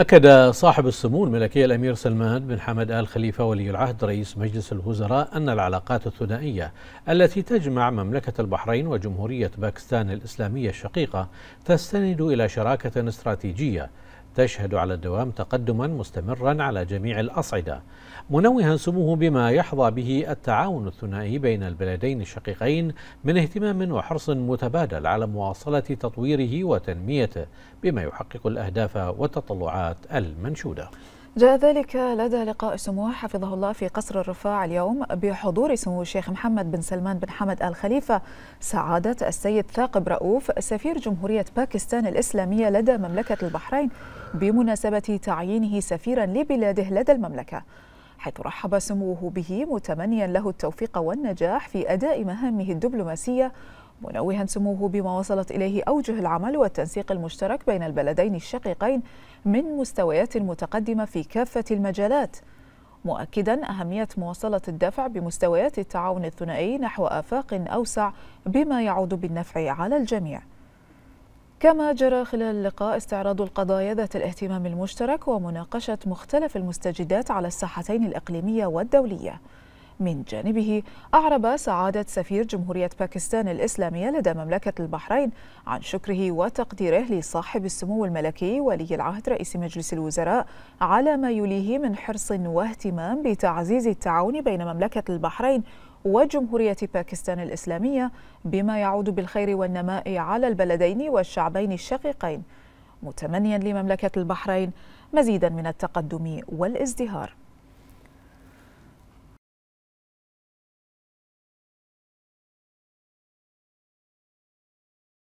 أكد صاحب السمو الملكي الأمير سلمان بن حمد آل خليفة ولي العهد رئيس مجلس الوزراء أن العلاقات الثنائية التي تجمع مملكة البحرين وجمهورية باكستان الإسلامية الشقيقة تستند إلى شراكة استراتيجية تشهد على الدوام تقدما مستمرا على جميع الأصعدة منوها سموه بما يحظى به التعاون الثنائي بين البلدين الشقيقين من اهتمام وحرص متبادل على مواصلة تطويره وتنميته بما يحقق الأهداف والتطلعات المنشودة جاء ذلك لدى لقاء سموه حفظه الله في قصر الرفاع اليوم بحضور سمو الشيخ محمد بن سلمان بن حمد آل خليفة سعادة السيد ثاقب رؤوف سفير جمهورية باكستان الإسلامية لدى مملكة البحرين بمناسبة تعيينه سفيرا لبلاده لدى المملكة حيث رحب سموه به متمنيا له التوفيق والنجاح في أداء مهامه الدبلوماسية منوها سموه بما وصلت إليه أوجه العمل والتنسيق المشترك بين البلدين الشقيقين من مستويات متقدمة في كافة المجالات مؤكدا أهمية مواصلة الدفع بمستويات التعاون الثنائي نحو آفاق أوسع بما يعود بالنفع على الجميع كما جرى خلال اللقاء استعراض القضايا ذات الاهتمام المشترك ومناقشة مختلف المستجدات على الساحتين الإقليمية والدولية من جانبه أعرب سعادة سفير جمهورية باكستان الإسلامية لدى مملكة البحرين عن شكره وتقديره لصاحب السمو الملكي ولي العهد رئيس مجلس الوزراء على ما يليه من حرص واهتمام بتعزيز التعاون بين مملكة البحرين وجمهورية باكستان الإسلامية بما يعود بالخير والنماء على البلدين والشعبين الشقيقين متمنيا لمملكة البحرين مزيدا من التقدم والازدهار